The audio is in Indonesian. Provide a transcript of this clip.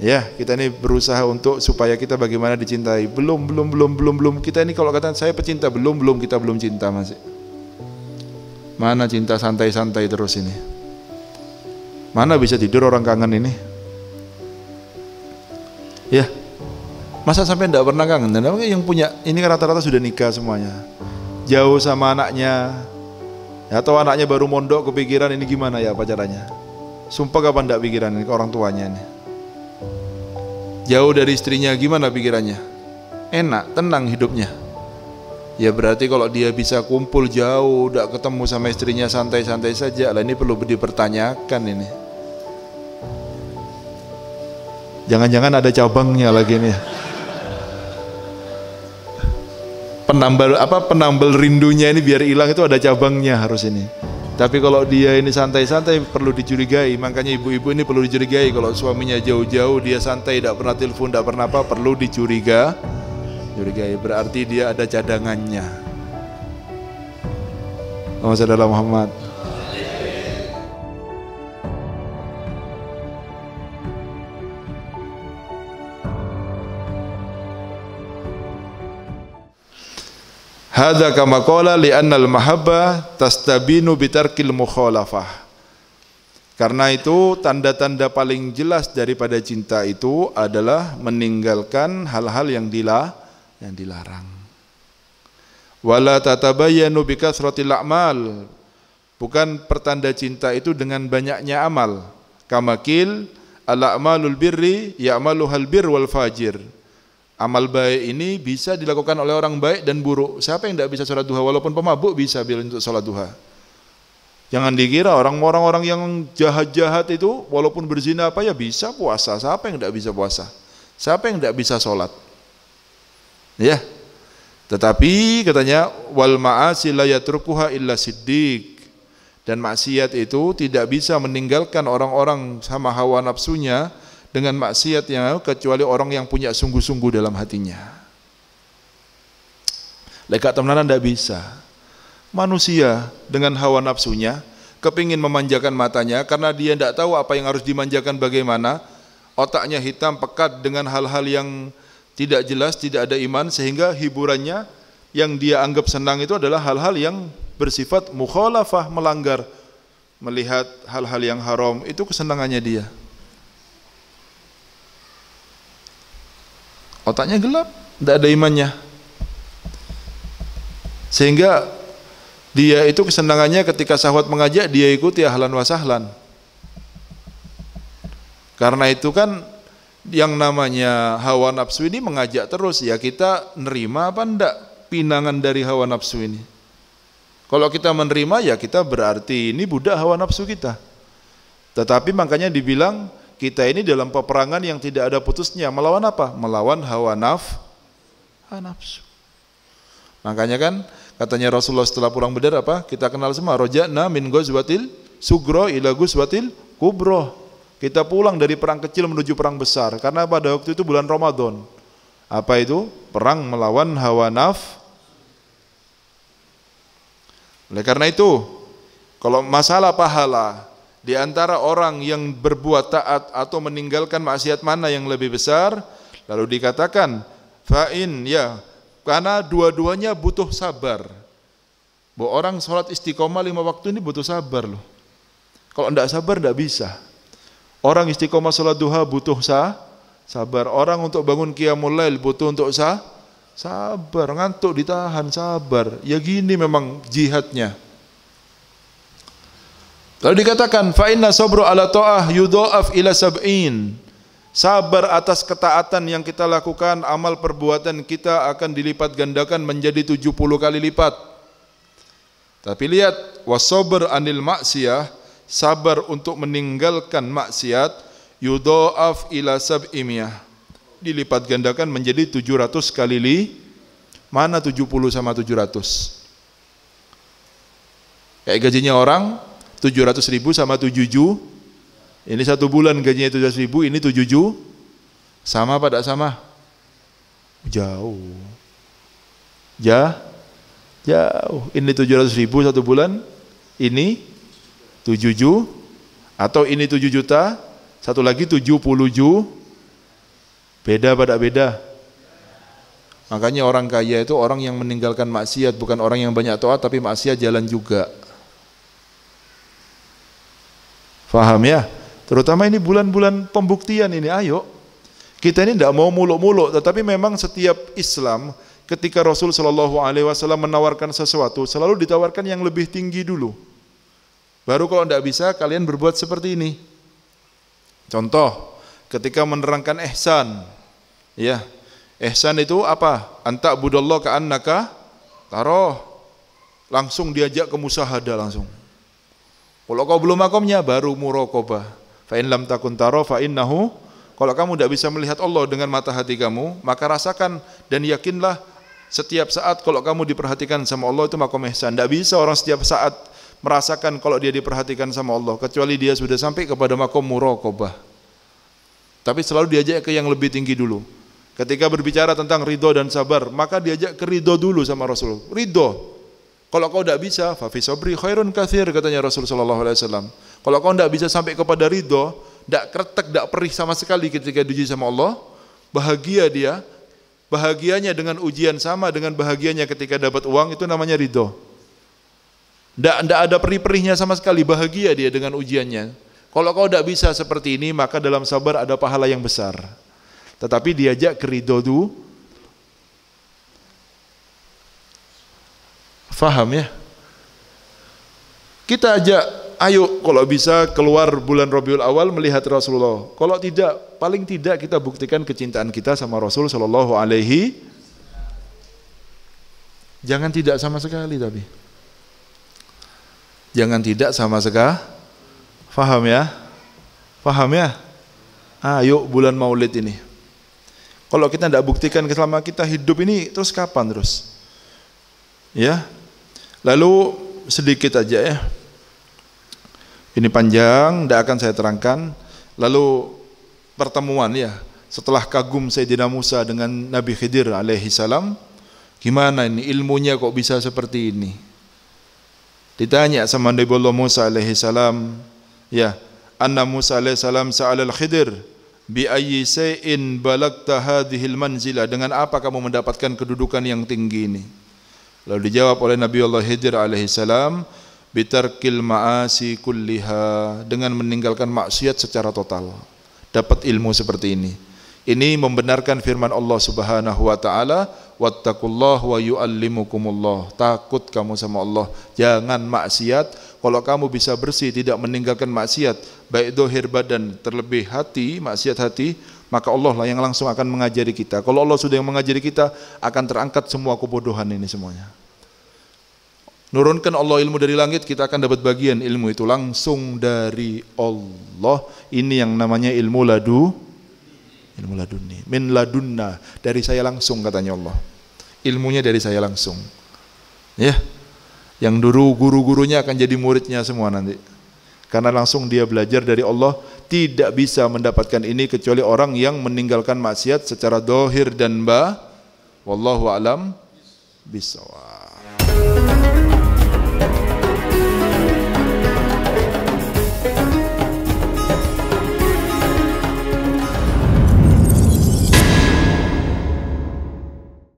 Ya, kita ini berusaha untuk supaya kita bagaimana dicintai. Belum, belum, belum, belum, belum. Kita ini kalau kata saya pecinta belum, belum kita belum cinta masih. Mana cinta santai-santai terus ini? Mana bisa tidur orang kangen ini? Ya, masa sampai tidak pernah kangen? Dan yang punya ini rata-rata sudah nikah semuanya, jauh sama anaknya, atau anaknya baru mondok kepikiran ini gimana ya pacarannya? Sumpah kapan tidak pikiran ini orang tuanya ini? jauh dari istrinya gimana pikirannya? Enak, tenang hidupnya. Ya berarti kalau dia bisa kumpul jauh, tidak ketemu sama istrinya santai-santai saja, lah ini perlu dipertanyakan ini. Jangan-jangan ada cabangnya lagi nih. Ya. Penambal apa penambal rindunya ini biar hilang itu ada cabangnya harus ini. Tapi kalau dia ini santai-santai perlu dicurigai. Makanya ibu-ibu ini perlu dicurigai kalau suaminya jauh-jauh dia santai tidak pernah telepon tidak pernah apa perlu dicuriga. Curigai berarti dia ada cadangannya. Allahumma sallallahu Muhammad. Hada kama qala annal mahabba tastabinu bitarkil mukhalafah. Karena itu tanda-tanda paling jelas daripada cinta itu adalah meninggalkan hal-hal yang dila yang dilarang. Wala tatabayyanu bikasratil a'mal. Bukan pertanda cinta itu dengan banyaknya amal. Kamakil al-a'malul birri ya'maluhal bir wal fajir. Amal baik ini bisa dilakukan oleh orang baik dan buruk. Siapa yang tidak bisa sholat duha? Walaupun pemabuk bisa bila untuk sholat duha. Jangan dikira orang-orang yang jahat-jahat itu walaupun berzina apa ya bisa puasa. Siapa yang tidak bisa puasa? Siapa yang tidak bisa sholat? Ya. Tetapi katanya wal ma'asi la yatrukuha illa siddiq. Dan maksiat itu tidak bisa meninggalkan orang-orang sama hawa nafsunya dengan maksiat yang kecuali orang yang punya sungguh-sungguh dalam hatinya. leka temenan tidak bisa. Manusia dengan hawa nafsunya kepingin memanjakan matanya karena dia tidak tahu apa yang harus dimanjakan bagaimana. Otaknya hitam pekat dengan hal-hal yang tidak jelas, tidak ada iman sehingga hiburannya yang dia anggap senang itu adalah hal-hal yang bersifat mukhalafah melanggar melihat hal-hal yang haram itu kesenangannya dia. Otaknya gelap, tidak ada imannya. Sehingga dia itu kesenangannya ketika sahwat mengajak dia ikuti ahlan wasahlan. Karena itu kan yang namanya hawa nafsu ini mengajak terus ya kita nerima apa ndak pinangan dari hawa nafsu ini. Kalau kita menerima ya kita berarti ini budak hawa nafsu kita. Tetapi makanya dibilang kita ini dalam peperangan yang tidak ada putusnya. Melawan apa? Melawan hawa naf, nafsu. Makanya kan katanya Rasulullah setelah pulang bedar apa? Kita kenal semua. Roja'na min gozwatil sugro ila gozwatil kubro. Kita pulang dari perang kecil menuju perang besar. Karena pada waktu itu bulan Ramadan. Apa itu? Perang melawan hawa naf. Oleh karena itu, kalau masalah pahala, di antara orang yang berbuat taat atau meninggalkan maksiat mana yang lebih besar? Lalu dikatakan fa'in ya karena dua-duanya butuh sabar. Bu orang sholat istiqomah lima waktu ini butuh sabar loh. Kalau tidak sabar tidak bisa. Orang istiqomah sholat duha butuh sah, sabar. Orang untuk bangun qiyamul lail butuh untuk sah, sabar. Ngantuk ditahan, sabar. Ya gini memang jihadnya. Lalu dikatakan fa inna sabru ala ta'ah yudha'af ila sab'in. Sabar atas ketaatan yang kita lakukan, amal perbuatan kita akan dilipat gandakan menjadi 70 kali lipat. Tapi lihat wasabr anil maksiyah, sabar untuk meninggalkan maksiat yudha'af ila sab'imiyah. Dilipat gandakan menjadi 700 kali li. Mana 70 sama 700? Kayak gajinya orang 700 ribu sama 7 ju. Ini satu bulan gajinya 700 ribu, ini 7 ju. Sama apa tidak sama? Jauh. ya jauh. Ini 700 ribu satu bulan, ini 7 ju. Atau ini 7 juta, satu lagi 70 ju. Beda pada beda. Makanya orang kaya itu orang yang meninggalkan maksiat, bukan orang yang banyak toat tapi maksiat jalan juga. Faham ya? Terutama ini bulan-bulan pembuktian ini, ayo. Kita ini tidak mau muluk-muluk, tetapi memang setiap Islam ketika Rasul Shallallahu Alaihi Wasallam menawarkan sesuatu, selalu ditawarkan yang lebih tinggi dulu. Baru kalau tidak bisa, kalian berbuat seperti ini. Contoh, ketika menerangkan ihsan, ya, ihsan itu apa? Anta budallah ka annaka taroh. Langsung diajak ke musahadah langsung kalau kau belum makomnya baru Murokoba. Fa in lam takun taro fa innahu kalau kamu tidak bisa melihat Allah dengan mata hati kamu, maka rasakan dan yakinlah setiap saat kalau kamu diperhatikan sama Allah itu makom ihsan. Tidak bisa orang setiap saat merasakan kalau dia diperhatikan sama Allah, kecuali dia sudah sampai kepada makom Murokoba. Tapi selalu diajak ke yang lebih tinggi dulu. Ketika berbicara tentang ridho dan sabar, maka diajak ke ridho dulu sama Rasul. Ridho, kalau kau tidak bisa, fafi sabri khairun kathir katanya Rasulullah SAW. Kalau kau tidak bisa sampai kepada ridho, tidak kretek, tidak perih sama sekali ketika diuji sama Allah, bahagia dia, bahagianya dengan ujian sama dengan bahagianya ketika dapat uang itu namanya ridho. Tidak ada perih-perihnya sama sekali, bahagia dia dengan ujiannya. Kalau kau tidak bisa seperti ini, maka dalam sabar ada pahala yang besar. Tetapi diajak ke ridho dulu, Faham ya? Kita ajak, ayo kalau bisa keluar bulan Rabiul Awal melihat Rasulullah. Kalau tidak, paling tidak kita buktikan kecintaan kita sama Rasul Shallallahu Alaihi. Jangan tidak sama sekali tapi. Jangan tidak sama sekali. Faham ya? Faham ya? Ayo bulan maulid ini. Kalau kita tidak buktikan selama kita hidup ini terus kapan terus? Ya, Lalu sedikit aja ya. Ini panjang, tidak akan saya terangkan. Lalu pertemuan ya, setelah kagum Sayyidina Musa dengan Nabi Khidir alaihi salam, gimana ini ilmunya kok bisa seperti ini? Ditanya sama Nabi Allah Musa alaihi salam, ya, anna Musa alaihi salam sa'al al-Khidir bi ayyi shay'in balagta hadhil manzila? Dengan apa kamu mendapatkan kedudukan yang tinggi ini? Lalu dijawab oleh Nabi Allah Hijr alaihissalam bitarkil ma'asi kulliha dengan meninggalkan maksiat secara total. Dapat ilmu seperti ini. Ini membenarkan firman Allah Subhanahu wa taala, wattaqullah wa yuallimukumullah. Takut kamu sama Allah, jangan maksiat. Kalau kamu bisa bersih tidak meninggalkan maksiat, baik dohir badan terlebih hati, maksiat hati, maka Allah lah yang langsung akan mengajari kita. Kalau Allah sudah yang mengajari kita, akan terangkat semua kebodohan ini semuanya. Nurunkan Allah ilmu dari langit, kita akan dapat bagian ilmu itu langsung dari Allah. Ini yang namanya ilmu ladu, ilmu laduni, min ladunna, dari saya langsung katanya Allah. Ilmunya dari saya langsung. Ya. Yang dulu guru-gurunya akan jadi muridnya semua nanti. Karena langsung dia belajar dari Allah tidak bisa mendapatkan ini kecuali orang yang meninggalkan maksiat secara dohir dan bah. wallahu alam bisawab